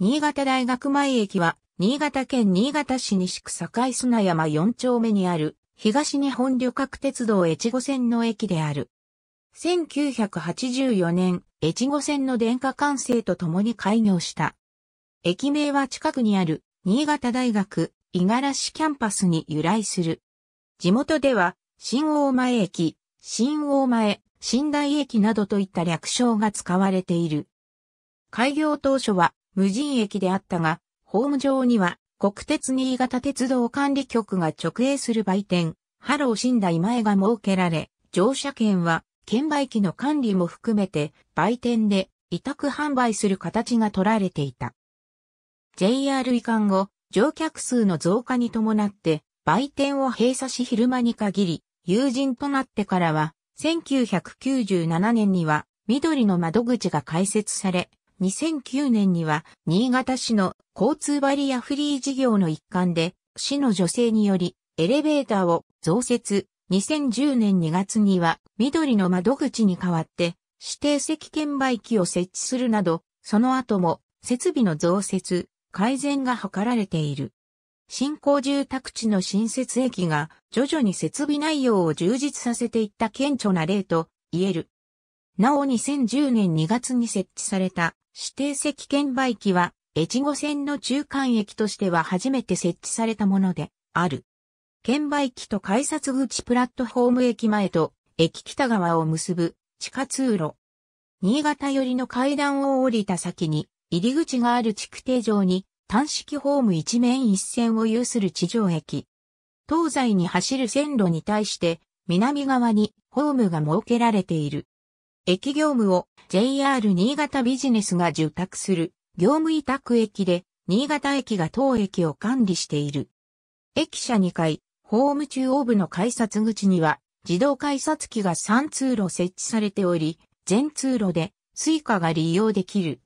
新潟大学前駅は、新潟県新潟市西区境砂山4丁目にある、東日本旅客鉄道越後線の駅である。1984年、越後線の電化完成とともに開業した。駅名は近くにある、新潟大学、五十嵐キャンパスに由来する。地元では、新大前駅、新大前、新大駅などといった略称が使われている。開業当初は、無人駅であったが、ホーム上には国鉄新潟鉄道管理局が直営する売店、ハロー新大前が設けられ、乗車券は券売機の管理も含めて売店で委託販売する形が取られていた。JR 移管後、乗客数の増加に伴って売店を閉鎖し昼間に限り、友人となってからは、1997年には緑の窓口が開設され、2009年には、新潟市の交通バリアフリー事業の一環で、市の助成により、エレベーターを増設。2010年2月には、緑の窓口に代わって、指定席券売機を設置するなど、その後も、設備の増設、改善が図られている。新興住宅地の新設駅が徐々に設備内容を充実させていった顕著な例と言える。なお2010年2月に設置された指定席券売機は、越後線の中間駅としては初めて設置されたものである。券売機と改札口プラットホーム駅前と駅北側を結ぶ地下通路。新潟寄りの階段を降りた先に入り口がある築堤上に単式ホーム一面一線を有する地上駅。東西に走る線路に対して南側にホームが設けられている。駅業務を JR 新潟ビジネスが受託する業務委託駅で、新潟駅が当駅を管理している。駅舎2階、ホーム中央部の改札口には、自動改札機が3通路設置されており、全通路で Suica が利用できる。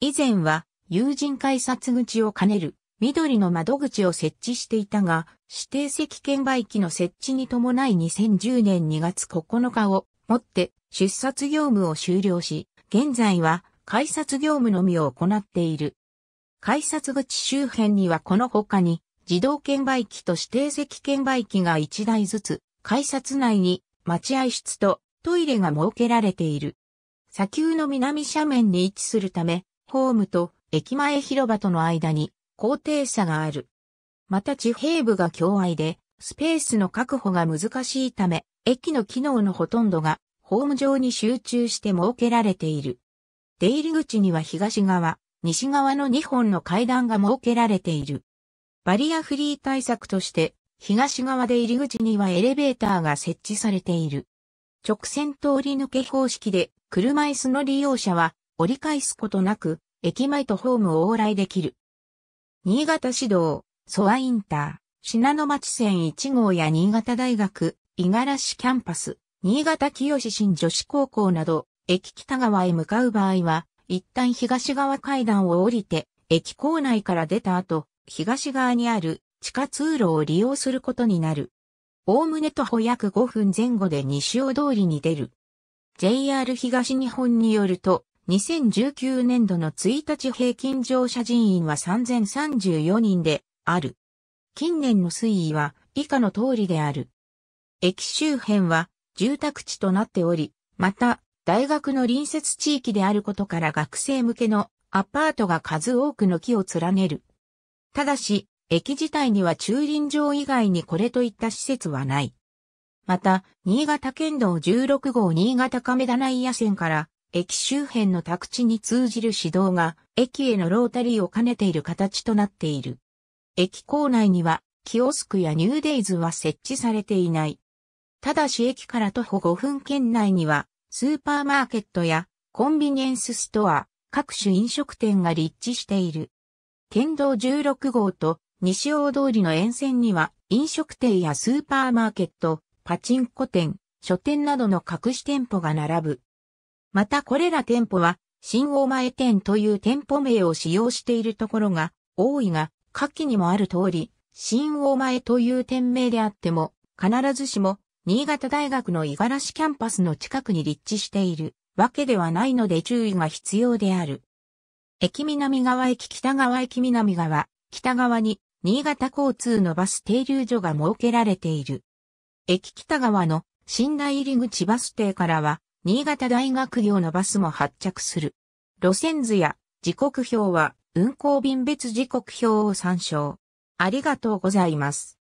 以前は、友人改札口を兼ねる緑の窓口を設置していたが、指定席券売機の設置に伴い2010年2月9日をもって出札業務を終了し、現在は改札業務のみを行っている。改札口周辺にはこの他に自動券売機と指定席券売機が1台ずつ、改札内に待合室とトイレが設けられている。砂丘の南斜面に位置するため、ホームと駅前広場との間に高低差がある。また地平部が狭隘で、スペースの確保が難しいため、駅の機能のほとんどがホーム上に集中して設けられている。出入り口には東側、西側の2本の階段が設けられている。バリアフリー対策として、東側出入り口にはエレベーターが設置されている。直線通り抜け方式で、車椅子の利用者は折り返すことなく、駅前とホームを往来できる。新潟市道、ソアインター、信濃町線1号や新潟大学、五十嵐キャンパス、新潟清志新女子高校など、駅北側へ向かう場合は、一旦東側階段を降りて、駅構内から出た後、東側にある地下通路を利用することになる。おおむね徒歩約5分前後で西尾通りに出る。JR 東日本によると、2019年度の1日平均乗車人員は3034人である。近年の推移は以下の通りである。駅周辺は住宅地となっており、また、大学の隣接地域であることから学生向けのアパートが数多くの木を連ねる。ただし、駅自体には駐輪場以外にこれといった施設はない。また、新潟県道16号新潟亀田内野線から駅周辺の宅地に通じる市道が駅へのロータリーを兼ねている形となっている。駅構内にはキオスクやニューデイズは設置されていない。ただし駅から徒歩5分圏内には、スーパーマーケットやコンビニエンスストア、各種飲食店が立地している。県道16号と西大通りの沿線には飲食店やスーパーマーケット、パチンコ店、書店などの各種店舗が並ぶ。またこれら店舗は新大前店という店舗名を使用しているところが多いが、下記にもある通り、新大前という店名であっても必ずしも新潟大学の五十嵐キャンパスの近くに立地しているわけではないので注意が必要である。駅南側駅北側駅南側、北側に新潟交通のバス停留所が設けられている。駅北側の寝台入口バス停からは、新潟大学業のバスも発着する。路線図や時刻表は運行便別時刻表を参照。ありがとうございます。